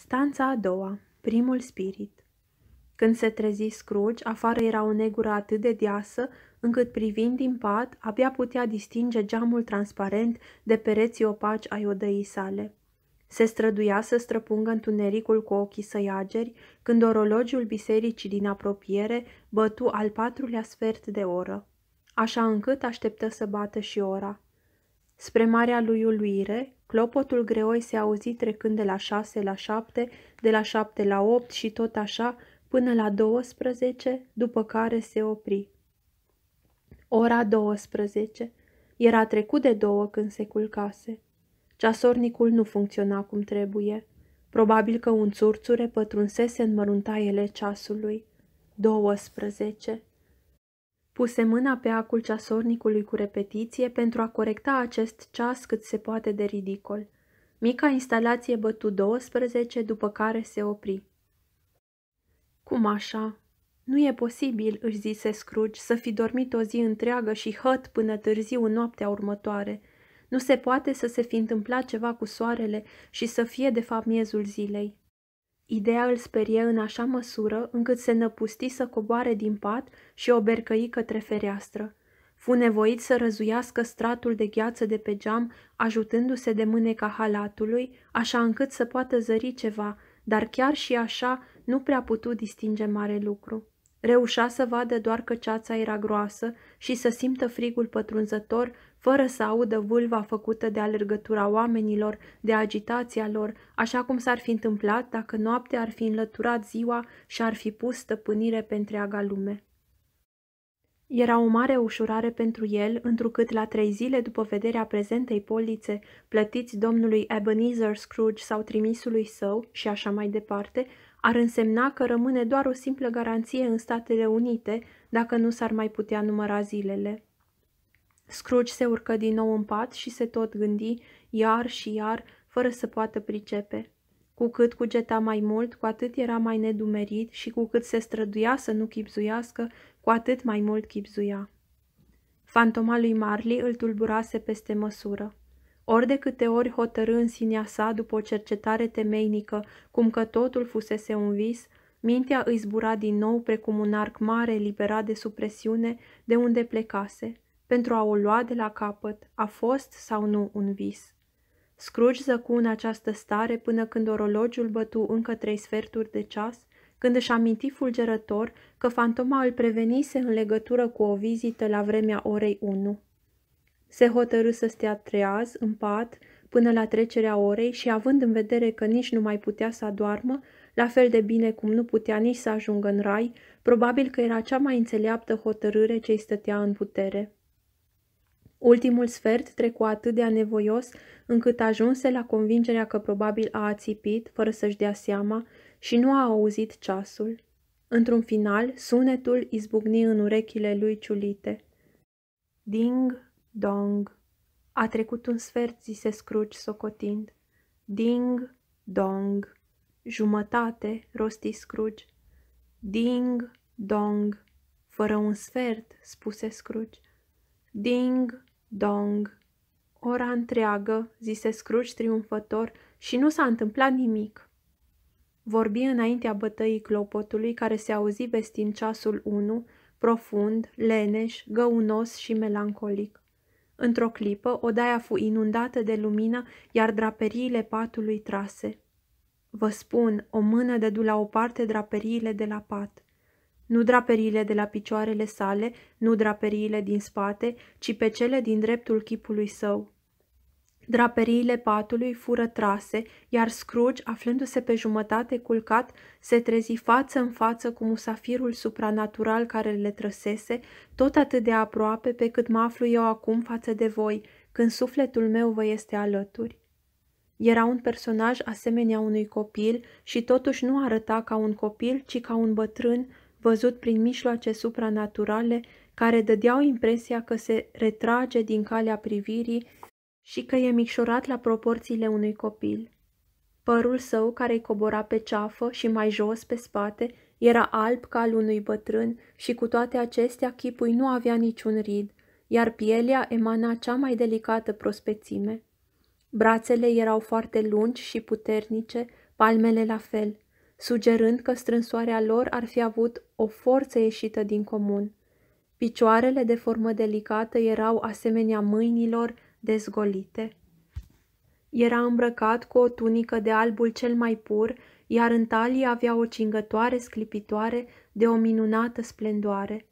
Stanța a doua, primul spirit. Când se trezi Scrooge, afară era o negură atât de deasă, încât privind din pat, abia putea distinge geamul transparent de pereții opaci ai odăii sale. Se străduia să străpungă întunericul cu ochii săi ageri, când orologiul bisericii din apropiere bătu al patrulea sfert de oră. Așa încât așteptă să bată și ora. Spre marea lui uluire, clopotul greoi se auzi trecând de la șase la șapte, de la șapte la opt și tot așa până la 12, după care se opri. Ora 12. Era trecut de două când se culcase. Ceasornicul nu funcționa cum trebuie. Probabil că un țurțure pătrunsese în măruntaiele ceasului. 12. Puse mâna pe acul ceasornicului cu repetiție pentru a corecta acest ceas cât se poate de ridicol. Mica instalație bătu 12, după care se opri. Cum așa? Nu e posibil, își zise Scrooge, să fi dormit o zi întreagă și hăt până târziu în noaptea următoare. Nu se poate să se fi întâmplat ceva cu soarele și să fie de fapt miezul zilei. Ideea îl sperie în așa măsură încât se năpusti să coboare din pat și o bercăi către fereastră. Fu nevoit să răzuiască stratul de gheață de pe geam, ajutându-se de mâneca halatului, așa încât să poată zări ceva, dar chiar și așa nu prea putu distinge mare lucru. Reușea să vadă doar că ceața era groasă și să simtă frigul pătrunzător fără să audă vulva făcută de alergătura oamenilor, de agitația lor, așa cum s-ar fi întâmplat dacă noaptea ar fi înlăturat ziua și ar fi pus stăpânire pe întreaga lume. Era o mare ușurare pentru el, întrucât la trei zile după vederea prezentei polițe, plătiți domnului Ebenezer Scrooge sau trimisului său și așa mai departe, ar însemna că rămâne doar o simplă garanție în Statele Unite, dacă nu s-ar mai putea număra zilele. Scrooge se urcă din nou în pat și se tot gândi, iar și iar, fără să poată pricepe. Cu cât cugeta mai mult, cu atât era mai nedumerit și cu cât se străduia să nu chipzuiască, cu atât mai mult chipzuia. Fantoma lui Marley îl tulburase peste măsură. Ori de câte ori hotărâ în sinea sa, după o cercetare temeinică, cum că totul fusese un vis, mintea îi zbura din nou precum un arc mare liberat de supresiune de unde plecase – pentru a o lua de la capăt, a fost sau nu un vis. Scrooge zăcu în această stare până când orologiul bătu încă trei sferturi de ceas, când își aminti fulgerător că fantoma îl prevenise în legătură cu o vizită la vremea orei 1. Se hotărâ să stea treaz în pat până la trecerea orei și, având în vedere că nici nu mai putea să adoarmă, la fel de bine cum nu putea nici să ajungă în rai, probabil că era cea mai înțeleaptă hotărâre ce-i stătea în putere. Ultimul sfert trecu atât de anevoios încât ajunse la convingerea că probabil a ațipit, fără să-și dea seama, și nu a auzit ceasul. Într-un final, sunetul izbucni în urechile lui ciulite. Ding, dong. A trecut un sfert, zise scruci socotind. Ding, dong. Jumătate, rosti scruci. Ding, dong. Fără un sfert, spuse scruci. Ding, Dong! Ora întreagă, zise Scrooge triumfător, și nu s-a întâmplat nimic. Vorbi înaintea bătăii clopotului, care se auzi vestind ceasul 1, profund, leneș, găunos și melancolic. Într-o clipă, odaia fu inundată de lumină, iar draperiile patului trase. Vă spun, o mână dădu la o parte draperiile de la pat nu draperiile de la picioarele sale, nu draperiile din spate, ci pe cele din dreptul chipului său. Draperiile patului fură trase, iar Scrooge, aflându-se pe jumătate culcat, se trezi față în față cu musafirul supranatural care le trăsese, tot atât de aproape pe cât mă aflu eu acum față de voi, când sufletul meu vă este alături. Era un personaj asemenea unui copil și totuși nu arăta ca un copil, ci ca un bătrân, văzut prin mijloace supranaturale care dădeau impresia că se retrage din calea privirii și că e micșorat la proporțiile unui copil. Părul său, care îi cobora pe ceafă și mai jos pe spate, era alb ca al unui bătrân și cu toate acestea chipul nu avea niciun rid, iar pielea emana cea mai delicată prospețime. Brațele erau foarte lungi și puternice, palmele la fel – sugerând că strânsoarea lor ar fi avut o forță ieșită din comun. Picioarele de formă delicată erau asemenea mâinilor dezgolite. Era îmbrăcat cu o tunică de albul cel mai pur, iar în talie avea o cingătoare sclipitoare de o minunată splendoare.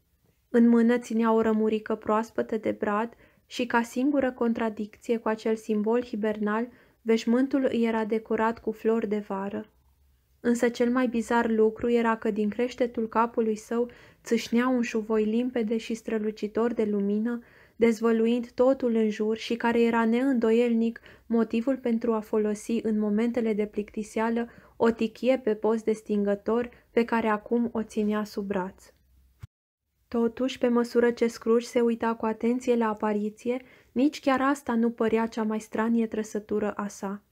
În mână ținea o rămurică proaspătă de brad și, ca singură contradicție cu acel simbol hibernal, veșmântul îi era decorat cu flori de vară. Însă cel mai bizar lucru era că din creștetul capului său țâșnea un șuvoi limpede și strălucitor de lumină, dezvăluind totul în jur și care era neîndoielnic motivul pentru a folosi în momentele de plictiseală o tichie pe post de stingător pe care acum o ținea sub braț. Totuși, pe măsură ce Scrooge se uita cu atenție la apariție, nici chiar asta nu părea cea mai stranie trăsătură a sa.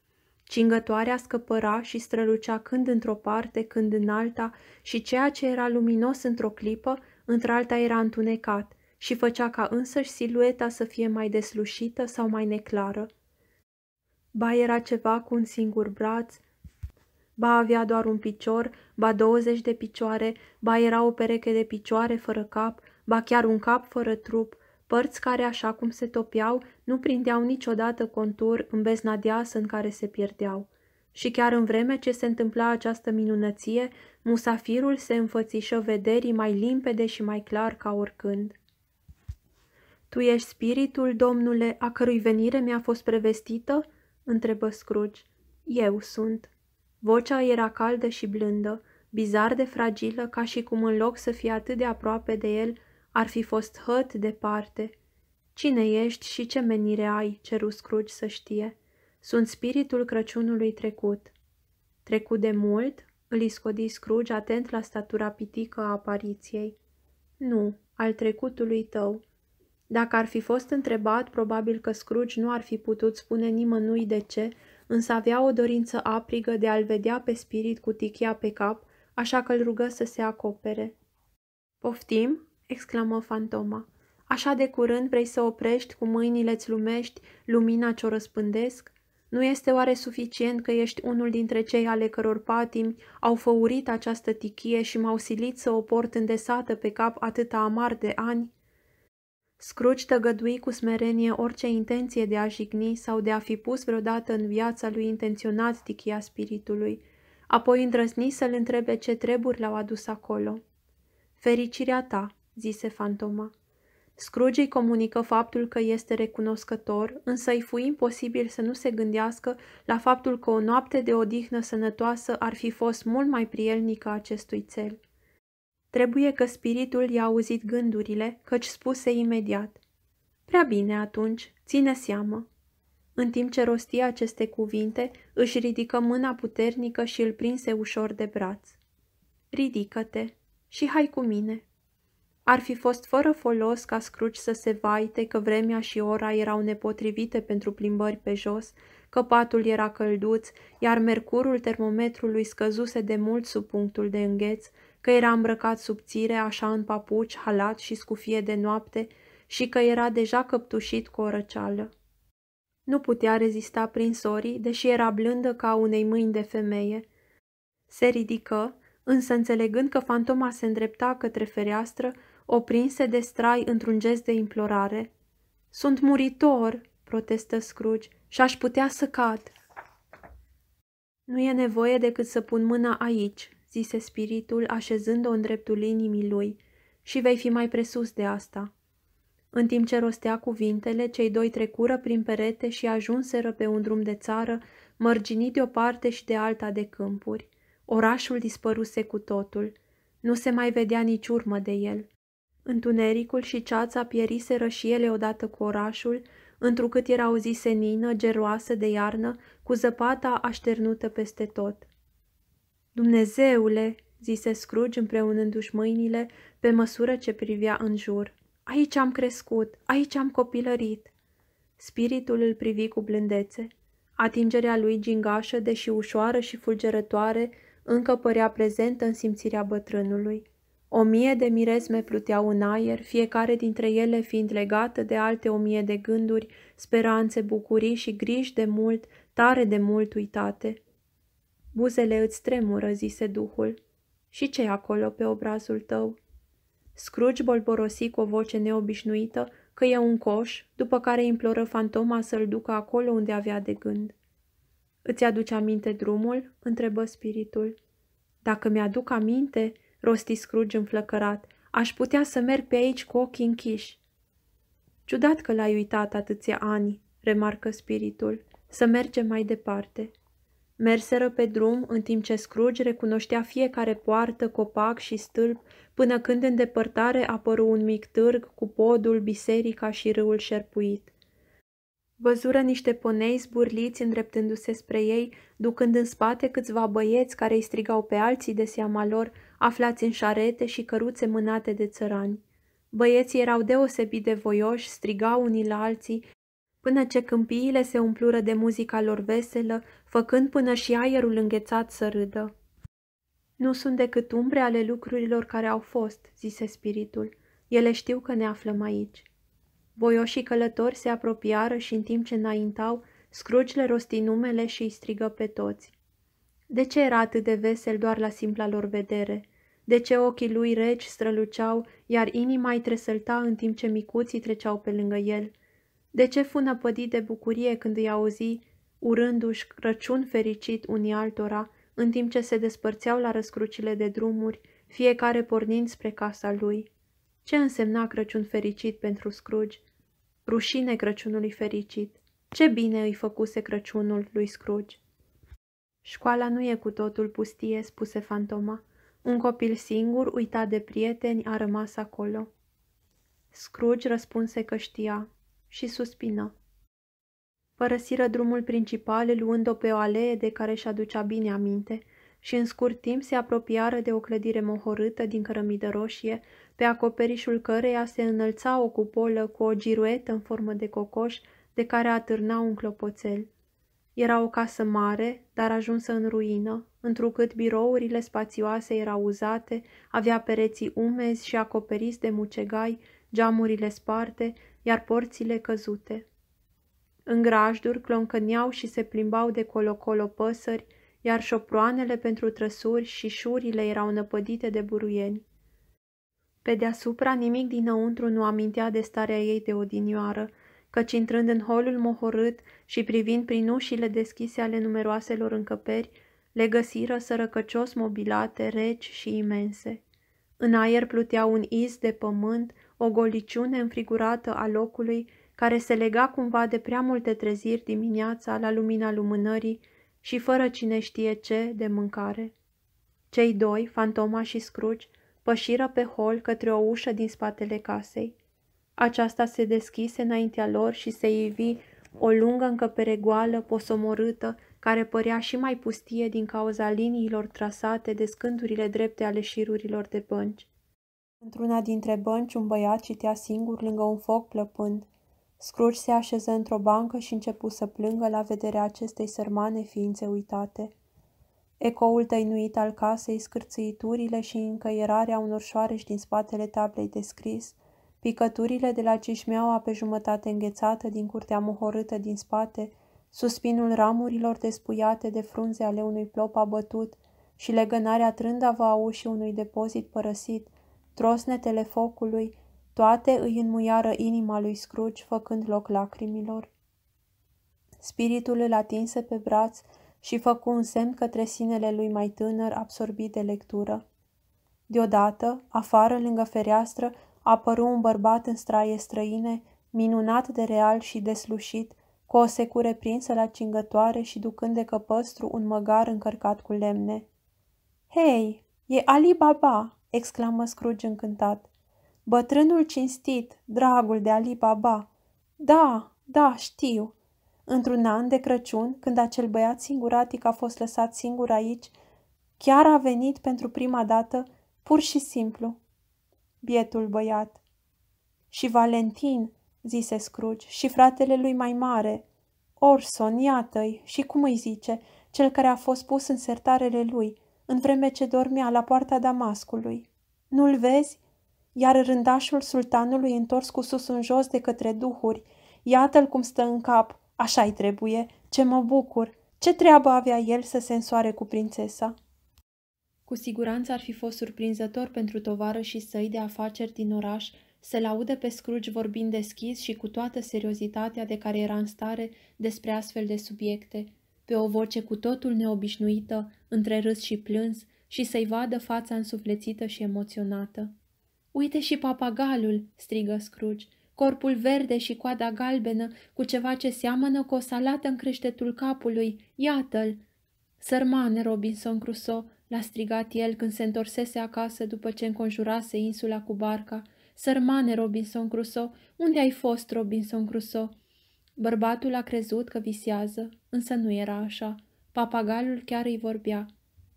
Cingătoarea scăpăra și strălucea când într-o parte, când în alta, și ceea ce era luminos într-o clipă, într-alta era întunecat și făcea ca însăși silueta să fie mai deslușită sau mai neclară. Ba era ceva cu un singur braț, ba avea doar un picior, ba 20 de picioare, ba era o pereche de picioare fără cap, ba chiar un cap fără trup, părți care, așa cum se topeau, nu prindeau niciodată contur în bezna deasă în care se pierdeau. Și chiar în vreme ce se întâmpla această minunăție, musafirul se înfățișă vederii mai limpede și mai clar ca oricând. Tu ești spiritul, domnule, a cărui venire mi-a fost prevestită?" întrebă Scrooge. Eu sunt." Vocea era caldă și blândă, bizar de fragilă, ca și cum în loc să fie atât de aproape de el, ar fi fost hăt departe. Cine ești și ce menire ai, ceru Scrooge să știe. Sunt spiritul Crăciunului trecut. Trecut de mult? Îl iscodi Scrooge atent la statura pitică a apariției. Nu, al trecutului tău. Dacă ar fi fost întrebat, probabil că Scrooge nu ar fi putut spune nimănui de ce, însă avea o dorință aprigă de a-l vedea pe spirit cu tichia pe cap, așa că îl rugă să se acopere. Poftim? exclamă fantoma. Așa de curând vrei să oprești cu mâinile-ți lumești lumina ce o răspândesc? Nu este oare suficient că ești unul dintre cei ale căror patimi au făurit această tichie și m-au silit să o port îndesată pe cap atâta amar de ani? Scruci tăgădui cu smerenie orice intenție de a jigni sau de a fi pus vreodată în viața lui intenționat tichia spiritului, apoi îndrăzni să-l întrebe ce treburi l-au adus acolo. Fericirea ta, zise fantoma. Scrooge îi comunică faptul că este recunoscător, însă îi fu imposibil să nu se gândească la faptul că o noapte de odihnă sănătoasă ar fi fost mult mai prielnică acestui cel. Trebuie că spiritul i-a auzit gândurile, căci spuse imediat. Prea bine atunci, ține seamă. În timp ce rostia aceste cuvinte, își ridică mâna puternică și îl prinse ușor de braț. Ridică-te și hai cu mine!" Ar fi fost fără folos ca Scruci să se vaite că vremea și ora erau nepotrivite pentru plimbări pe jos, că patul era călduț, iar mercurul termometrului scăzuse de mult sub punctul de îngheț, că era îmbrăcat subțire, așa în papuci, halat și scufie de noapte, și că era deja căptușit cu o răceală. Nu putea rezista prin sorii, deși era blândă ca unei mâini de femeie. Se ridică, însă înțelegând că fantoma se îndrepta către fereastră, oprinse de strai într-un gest de implorare. Sunt muritor, protestă Scrooge, și aș putea să cad. Nu e nevoie decât să pun mâna aici, zise spiritul, așezând-o în dreptul inimii lui, și vei fi mai presus de asta. În timp ce rostea cuvintele, cei doi trecură prin perete și ajunseră pe un drum de țară, mărginit de o parte și de alta de câmpuri. Orașul dispăruse cu totul. Nu se mai vedea nici urmă de el. Întunericul și ceața pieriseră și ele odată cu orașul, întrucât era o zi senină, geroasă de iarnă, cu zăpata așternută peste tot. Dumnezeule, zise Scrooge împreunându-și mâinile pe măsură ce privea în jur. Aici am crescut, aici am copilărit. Spiritul îl privi cu blândețe. Atingerea lui gingașă, deși ușoară și fulgerătoare, încă părea prezentă în simțirea bătrânului. O mie de miresme pluteau în aer, fiecare dintre ele fiind legată de alte o mie de gânduri, speranțe, bucurii și griji de mult, tare de mult uitate. Buzele îți tremură, zise duhul. Și ce acolo pe obrazul tău? Scrooge bolborosi cu o voce neobișnuită că e un coș, după care imploră fantoma să-l ducă acolo unde avea de gând. Îți aduce aminte drumul?" întrebă spiritul. Dacă mi-aduc aminte," rosti Scrooge înflăcărat. Aș putea să merg pe aici cu ochii închiși. Ciudat că l-ai uitat atâția ani, remarcă spiritul, să mergem mai departe. Merseră pe drum, în timp ce Scrooge recunoștea fiecare poartă, copac și stâlp, până când în depărtare apăru un mic târg cu podul, biserica și râul șerpuit. Văzură niște ponei zburliți îndreptându-se spre ei, ducând în spate câțiva băieți care îi strigau pe alții de seama lor, aflați în șarete și căruțe mânate de țărani. Băieții erau deosebit de voioși, strigau unii la alții, până ce câmpiile se umplură de muzica lor veselă, făcând până și aerul înghețat să râdă. Nu sunt decât umbre ale lucrurilor care au fost, zise spiritul. Ele știu că ne aflăm aici. Voioșii călători se apropiară și în timp ce înaintau, Scrooge le rosti numele și îi strigă pe toți. De ce era atât de vesel doar la simpla lor vedere? De ce ochii lui reci străluceau, iar inima îi tresălta în timp ce micuții treceau pe lângă el? De ce fu năpădit de bucurie când îi auzi, urându-și Crăciun fericit unii altora, în timp ce se despărțeau la răscrucile de drumuri, fiecare pornind spre casa lui? Ce însemna Crăciun fericit pentru Scrooge? Rușine Crăciunului fericit! Ce bine îi făcuse Crăciunul lui Scrooge! Școala nu e cu totul pustie, spuse fantoma. Un copil singur, uitat de prieteni, a rămas acolo. Scrooge răspunse că știa și suspină. Părăsiră drumul principal luând-o pe o alee de care și aducea bine aminte și în scurt timp se apropiară de o clădire mohorâtă din cărămidă roșie, pe acoperișul căreia se înălța o cupolă cu o giruetă în formă de cocoș de care atârna un clopoțel. Era o casă mare, dar ajunsă în ruină, întrucât birourile spațioase erau uzate, avea pereții umezi și acoperiți de mucegai, geamurile sparte, iar porțile căzute. În grajduri cloncăneau și se plimbau de colo-colo păsări, iar șoproanele pentru trăsuri și șurile erau năpădite de buruieni. Pe deasupra, nimic dinăuntru nu amintea de starea ei de odinioară, căci intrând în holul mohorât și privind prin ușile deschise ale numeroaselor încăperi, le găsiră sărăcăcios mobilate, reci și imense. În aer plutea un iz de pământ, o goliciune înfrigurată a locului, care se lega cumva de prea multe treziri dimineața la lumina lumânării și fără cine știe ce de mâncare. Cei doi, Fantoma și scruci, pășiră pe hol către o ușă din spatele casei. Aceasta se deschise înaintea lor și se ivi o lungă încăpere goală, posomorâtă, care părea și mai pustie din cauza liniilor trasate de scândurile drepte ale șirurilor de bănci. Într-una dintre bănci, un băiat citea singur lângă un foc plăpând. Scrooge se așeză într-o bancă și începu să plângă la vederea acestei sărmane ființe uitate. Ecoul tăinuit al casei, scârțâiturile și încăierarea unor șoareci din spatele tablei de scris – picăturile de la cișmeaua pe jumătate înghețată din curtea mohorâtă din spate, suspinul ramurilor despuiate de frunze ale unui plop abătut și legănarea trândavă a ușii unui depozit părăsit, trosnetele focului, toate îi înmuiară inima lui Scruci, făcând loc lacrimilor. Spiritul îl atinse pe braț și făcu un semn către sinele lui mai tânăr, absorbit de lectură. Deodată, afară, lângă fereastră, apăru un bărbat în straie străine, minunat de real și deslușit, cu o secure prinsă la cingătoare și ducând de căpăstru un măgar încărcat cu lemne. Hei, e Ali Baba!" exclamă Scrooge încântat. Bătrânul cinstit, dragul de Ali Baba!" Da, da, știu!" Într-un an de Crăciun, când acel băiat singuratic a fost lăsat singur aici, chiar a venit pentru prima dată, pur și simplu, bietul băiat. Și Valentin, zise Scrooge, și fratele lui mai mare. Orson, iată-i, și cum îi zice, cel care a fost pus în sertarele lui, în vreme ce dormea la poarta Damascului. Nu-l vezi? Iar rândașul sultanului întors cu sus în jos de către duhuri, iată-l cum stă în cap, așa-i trebuie, ce mă bucur, ce treabă avea el să se însoare cu prințesa? Cu siguranță ar fi fost surprinzător pentru tovară și săi de afaceri din oraș să laude pe Scrooge vorbind deschis și cu toată seriozitatea de care era în stare despre astfel de subiecte, pe o voce cu totul neobișnuită, între râs și plâns, și să-i vadă fața însuflețită și emoționată. Uite și papagalul!" strigă Scrooge. Corpul verde și coada galbenă, cu ceva ce seamănă cu o salată în creștetul capului. Iată-l!" Sărmane Robinson Crusoe, l-a strigat el când se întorsese acasă după ce înconjurase insula cu barca. Sărmane, Robinson Crusoe, unde ai fost, Robinson Crusoe? Bărbatul a crezut că visează, însă nu era așa. Papagalul chiar îi vorbea.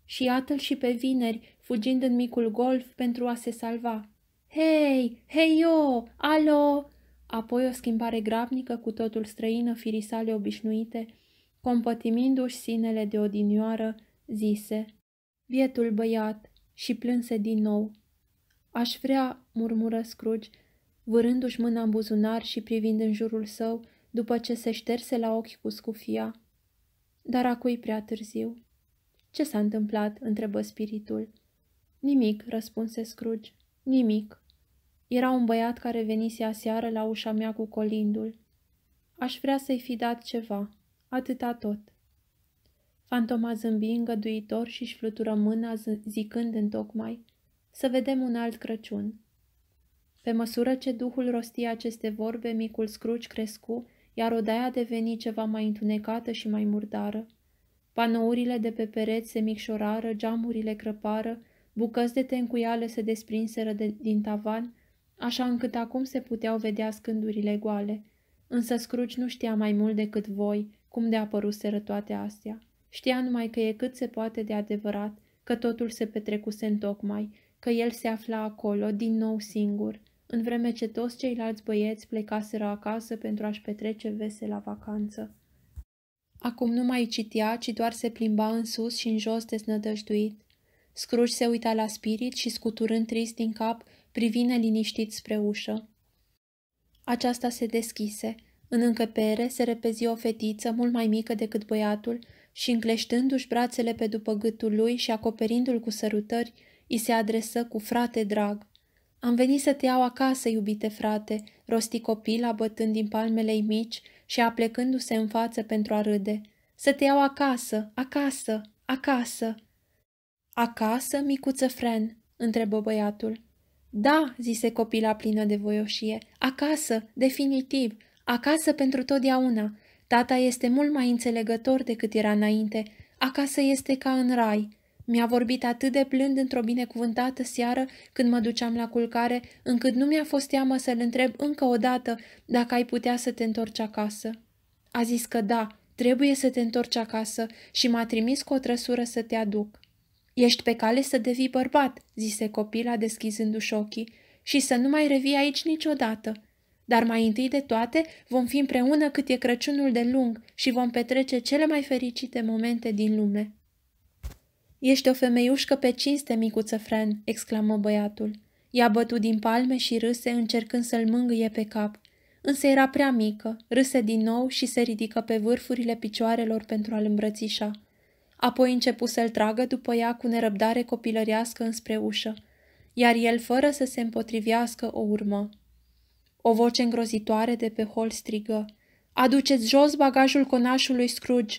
Și iată-l și pe vineri, fugind în micul golf pentru a se salva. Hei, hei yo, alo! Apoi o schimbare grabnică cu totul străină firisale obișnuite, compătimindu-și sinele de odinioară, zise – Bietul băiat și plânse din nou. Aș vrea, murmură Scrooge, vârându-și mâna în buzunar și privind în jurul său după ce se șterse la ochi cu scufia. Dar cui prea târziu. Ce s-a întâmplat? întrebă spiritul. Nimic, răspunse Scrooge. Nimic. Era un băiat care venise aseară la ușa mea cu colindul. Aș vrea să-i fi dat ceva, atâta tot. Fantoma zâmbi îngăduitor și-și flutură mâna zicând întocmai, să vedem un alt Crăciun. Pe măsură ce duhul rostia aceste vorbe, micul scruci crescu, iar odaia deveni ceva mai întunecată și mai murdară. Panourile de pe pereți se micșorară, geamurile crăpară, bucăți de tencuială se desprinseră de, din tavan, așa încât acum se puteau vedea scândurile goale. Însă Scruci nu știa mai mult decât voi cum de apăruseră toate astea. Știa numai că e cât se poate de adevărat, că totul se petrecuse întocmai, că el se afla acolo, din nou singur, în vreme ce toți ceilalți băieți plecaseră acasă pentru a-și petrece vesela vacanță. Acum nu mai citea, ci doar se plimba în sus și în jos desnădăjduit. Scruș se uita la spirit și, scuturând trist din cap, privine liniștit spre ușă. Aceasta se deschise. În încăpere se repezi o fetiță mult mai mică decât băiatul, și încleștându-și brațele pe după gâtul lui și acoperindu-l cu sărutări, îi se adresă cu frate drag. Am venit să te iau acasă, iubite frate, rosti copila bătând din palmelei mici și aplecându-se în față pentru a râde. Să te iau acasă, acasă, acasă. Acasă, micuță Fren? întrebă băiatul. Da, zise copila plină de voioșie, acasă, definitiv, acasă pentru totdeauna, Tata este mult mai înțelegător decât era înainte. Acasă este ca în rai. Mi-a vorbit atât de plând într-o binecuvântată seară când mă duceam la culcare, încât nu mi-a fost teamă să-l întreb încă o dată dacă ai putea să te întorci acasă. A zis că da, trebuie să te întorci acasă și m-a trimis cu o trăsură să te aduc. Ești pe cale să devii bărbat, zise copila deschizându-și ochii, și să nu mai revii aici niciodată. Dar mai întâi de toate, vom fi împreună cât e Crăciunul de lung și vom petrece cele mai fericite momente din lume. Ești o femeiușcă pe cinste, micuță Fran, exclamă băiatul. I-a din palme și râse, încercând să-l mângâie pe cap. Însă era prea mică, râse din nou și se ridică pe vârfurile picioarelor pentru a-l îmbrățișa. Apoi începu să-l tragă după ea cu nerăbdare copilărească înspre ușă, iar el, fără să se împotrivească, o urmă. O voce îngrozitoare de pe hol strigă. Aduceți jos bagajul conașului Scrooge!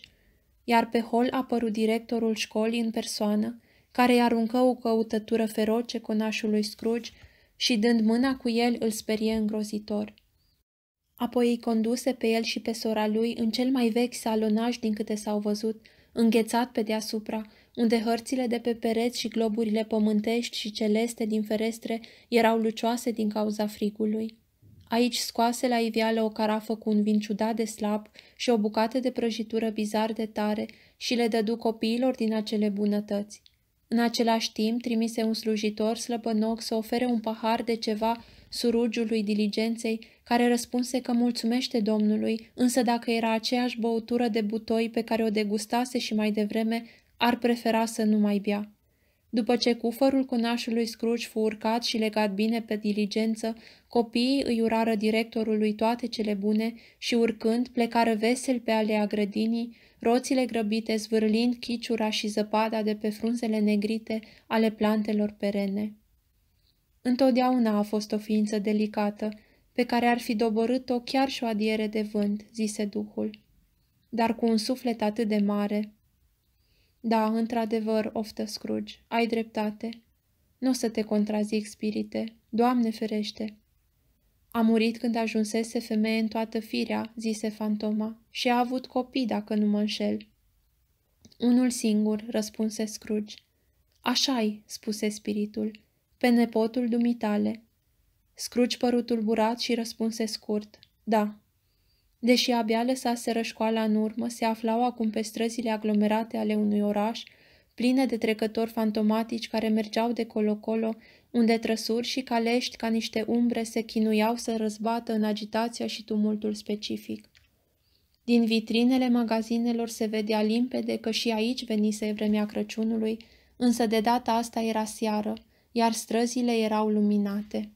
Iar pe hol apărut directorul școlii în persoană, care îi aruncă o căutătură feroce conașului Scrooge și, dând mâna cu el, îl sperie îngrozitor. Apoi îi conduse pe el și pe sora lui în cel mai vechi salonaj din câte s-au văzut, înghețat pe deasupra, unde hărțile de pe pereți și globurile pământești și celeste din ferestre erau lucioase din cauza frigului. Aici scoase la iveală o carafă cu un vin ciudat de slab și o bucată de prăjitură bizar de tare și le dădu copiilor din acele bunătăți. În același timp, trimise un slujitor slăbănoc să ofere un pahar de ceva surugiului diligenței, care răspunse că mulțumește domnului, însă dacă era aceeași băutură de butoi pe care o degustase și mai devreme, ar prefera să nu mai bea. După ce cufărul cunașului Scrooge fu urcat și legat bine pe diligență, copiii îi urară directorului toate cele bune și, urcând, plecară vesel pe alea grădinii, roțile grăbite zvârlind chiciura și zăpada de pe frunzele negrite ale plantelor perene. Întotdeauna a fost o ființă delicată, pe care ar fi doborât-o chiar și o adiere de vânt, zise Duhul. Dar cu un suflet atât de mare, da, într-adevăr, oftă Scrooge, ai dreptate. Nu o să te contrazic, spirite. Doamne ferește! A murit când ajunsese femeie în toată firea, zise fantoma, și a avut copii, dacă nu mă înșel. Unul singur, răspunse Scrooge. Așa-i, spuse spiritul, pe nepotul dumitale. Scrooge părut tulburat și răspunse scurt, da. Deși abia lăsaseră școala în urmă, se aflau acum pe străzile aglomerate ale unui oraș, pline de trecători fantomatici care mergeau de colo-colo, unde trăsuri și calești ca niște umbre se chinuiau să răzbată în agitația și tumultul specific. Din vitrinele magazinelor se vedea limpede că și aici venise vremea Crăciunului, însă de data asta era seară, iar străzile erau luminate.